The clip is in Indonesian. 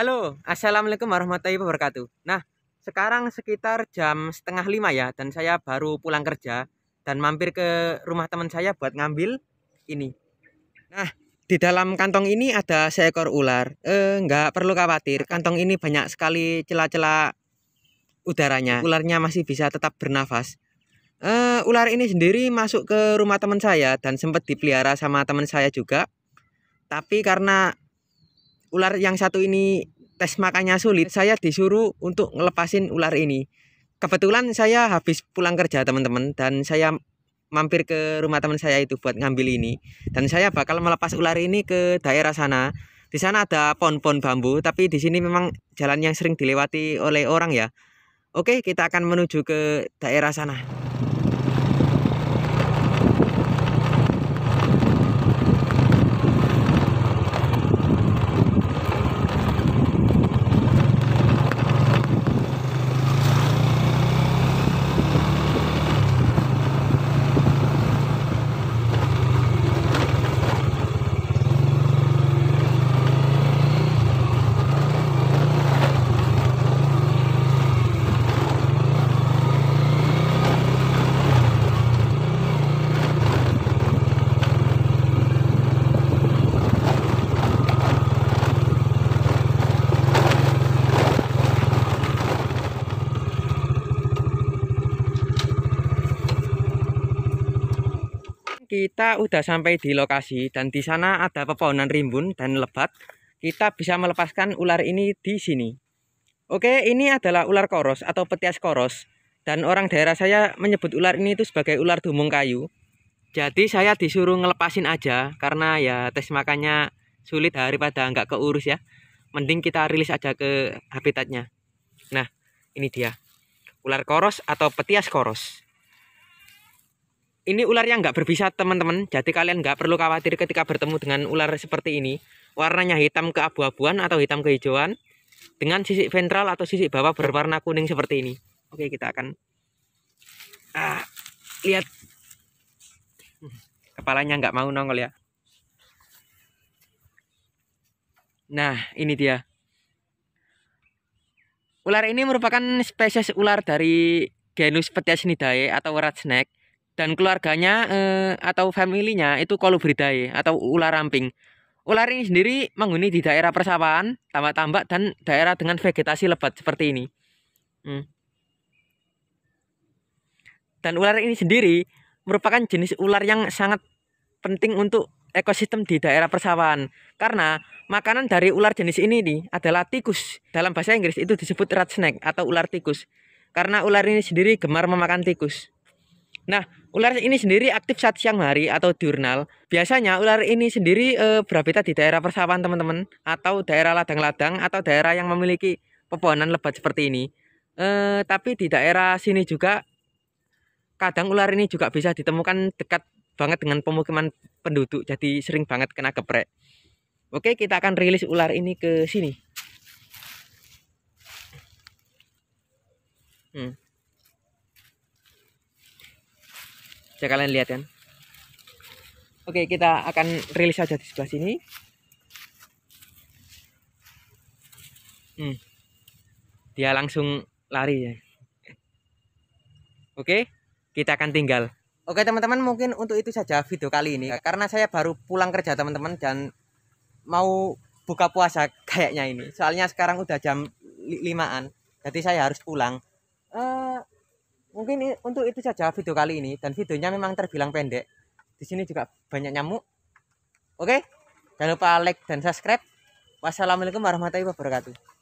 Halo, Assalamualaikum warahmatullahi wabarakatuh. Nah, sekarang sekitar jam setengah lima ya, dan saya baru pulang kerja dan mampir ke rumah teman saya buat ngambil ini. Nah, di dalam kantong ini ada seekor ular. Eh, nggak perlu khawatir, kantong ini banyak sekali celah-celah udaranya. Ularnya masih bisa tetap bernafas. Eh, ular ini sendiri masuk ke rumah teman saya dan sempat dipelihara sama teman saya juga. Tapi karena ular yang satu ini tes makannya sulit, saya disuruh untuk ngelepasin ular ini. Kebetulan saya habis pulang kerja teman-teman dan saya mampir ke rumah teman saya itu buat ngambil ini dan saya bakal melepas ular ini ke daerah sana. Di sana ada pohon-pohon bambu tapi di sini memang jalan yang sering dilewati oleh orang ya. Oke, kita akan menuju ke daerah sana. kita udah sampai di lokasi dan di sana ada pepohonan rimbun dan lebat. Kita bisa melepaskan ular ini di sini. Oke, ini adalah ular koros atau petias koros. Dan orang daerah saya menyebut ular ini itu sebagai ular dumung kayu. Jadi saya disuruh ngelepasin aja karena ya tes makannya sulit daripada nggak keurus ya. Mending kita rilis aja ke habitatnya. Nah, ini dia. Ular koros atau petias koros ini ular yang nggak berbisa teman-teman jadi kalian nggak perlu khawatir ketika bertemu dengan ular seperti ini warnanya hitam keabu-abuan atau hitam kehijauan dengan sisi ventral atau sisi bawah berwarna kuning seperti ini oke kita akan ah, lihat hmm, kepalanya nggak mau nongol ya nah ini dia ular ini merupakan spesies ular dari genus Petiasnidae atau rat snake dan keluarganya eh, atau familinya itu colubridae atau ular ramping. Ular ini sendiri menghuni di daerah persawahan, tambak-tambak dan daerah dengan vegetasi lebat seperti ini. Hmm. Dan ular ini sendiri merupakan jenis ular yang sangat penting untuk ekosistem di daerah persawahan karena makanan dari ular jenis ini nih adalah tikus dalam bahasa Inggris itu disebut rat snake atau ular tikus karena ular ini sendiri gemar memakan tikus Nah, ular ini sendiri aktif saat siang hari atau diurnal. Biasanya ular ini sendiri e, berhabitat di daerah persawahan teman-teman atau daerah ladang-ladang atau daerah yang memiliki pepohonan lebat seperti ini. E, tapi di daerah sini juga kadang ular ini juga bisa ditemukan dekat banget dengan pemukiman penduduk. Jadi sering banget kena geprek. Oke, kita akan rilis ular ini ke sini. Hmm. bisa kalian lihat kan oke kita akan rilis saja di sebelah sini hmm. dia langsung lari ya oke kita akan tinggal Oke teman-teman mungkin untuk itu saja video kali ini karena saya baru pulang kerja teman-teman dan mau buka puasa kayaknya ini soalnya sekarang udah jam limaan jadi saya harus pulang. Uh, mungkin untuk itu saja video kali ini dan videonya memang terbilang pendek di sini juga banyak nyamuk oke jangan lupa like dan subscribe wassalamualaikum warahmatullahi wabarakatuh